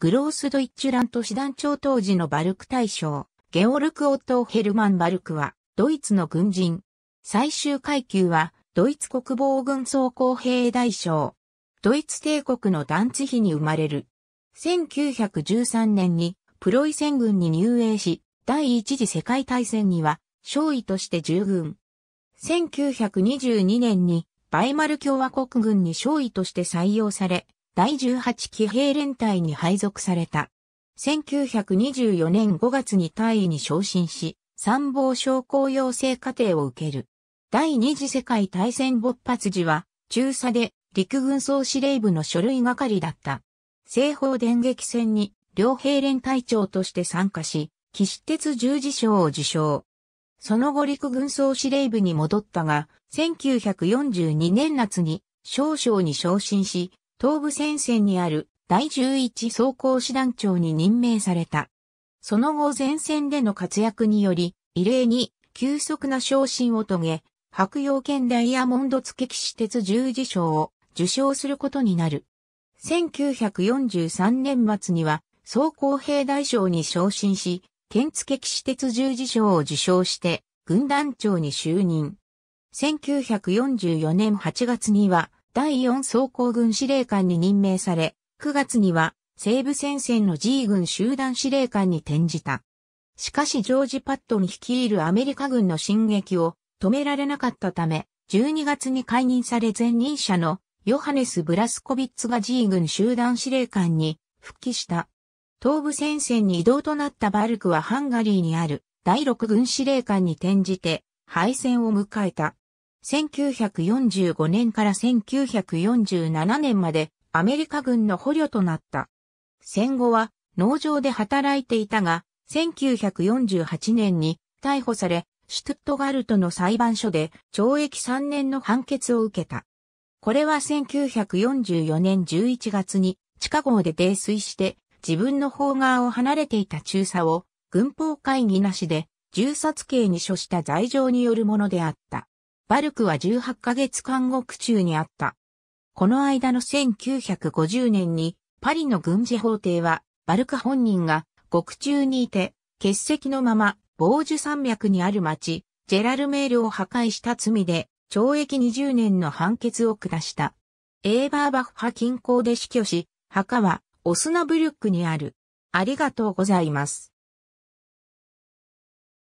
グロースドイッチュラント師団長当時のバルク大将、ゲオルク・オットヘルマン・バルクは、ドイツの軍人。最終階級は、ドイツ国防軍総工兵大将。ドイツ帝国の団地比に生まれる。1913年に、プロイセン軍に入営し、第一次世界大戦には、将尉として従軍。1922年に、バイマル共和国軍に将尉として採用され、第18騎兵連隊に配属された。1924年5月に大尉に昇進し、参謀将校養成課程を受ける。第二次世界大戦勃発時は、中佐で陸軍総司令部の書類係だった。西方電撃戦に両兵連隊長として参加し、岸鉄十字章を受賞。その後陸軍総司令部に戻ったが、1942年夏に少将に昇進し、東部戦線にある第11装甲師団長に任命された。その後前線での活躍により、異例に急速な昇進を遂げ、白洋圏ダイヤモンド付き騎士鉄十字章を受賞することになる。1943年末には、総甲兵大将に昇進し、剣付騎士鉄十字章を受賞して、軍団長に就任。1944年8月には、第4装甲軍司令官に任命され、9月には西部戦線の G 軍集団司令官に転じた。しかしジョージ・パットン率いるアメリカ軍の進撃を止められなかったため、12月に解任され前任者のヨハネス・ブラスコビッツが G 軍集団司令官に復帰した。東部戦線に移動となったバルクはハンガリーにある第6軍司令官に転じて敗戦を迎えた。1945年から1947年までアメリカ軍の捕虜となった。戦後は農場で働いていたが、1948年に逮捕され、シュトゥットガルトの裁判所で懲役3年の判決を受けた。これは1944年11月に地下号で泥酔して自分の方側を離れていた中佐を軍法会議なしで銃殺刑に処した罪状によるものであった。バルクは18ヶ月間獄中にあった。この間の1950年にパリの軍事法廷はバルク本人が獄中にいて欠席のまま防樹山脈にある町ジェラルメールを破壊した罪で懲役20年の判決を下した。エーバーバッハ近郊で死去し、墓はオスナブルックにある。ありがとうございます。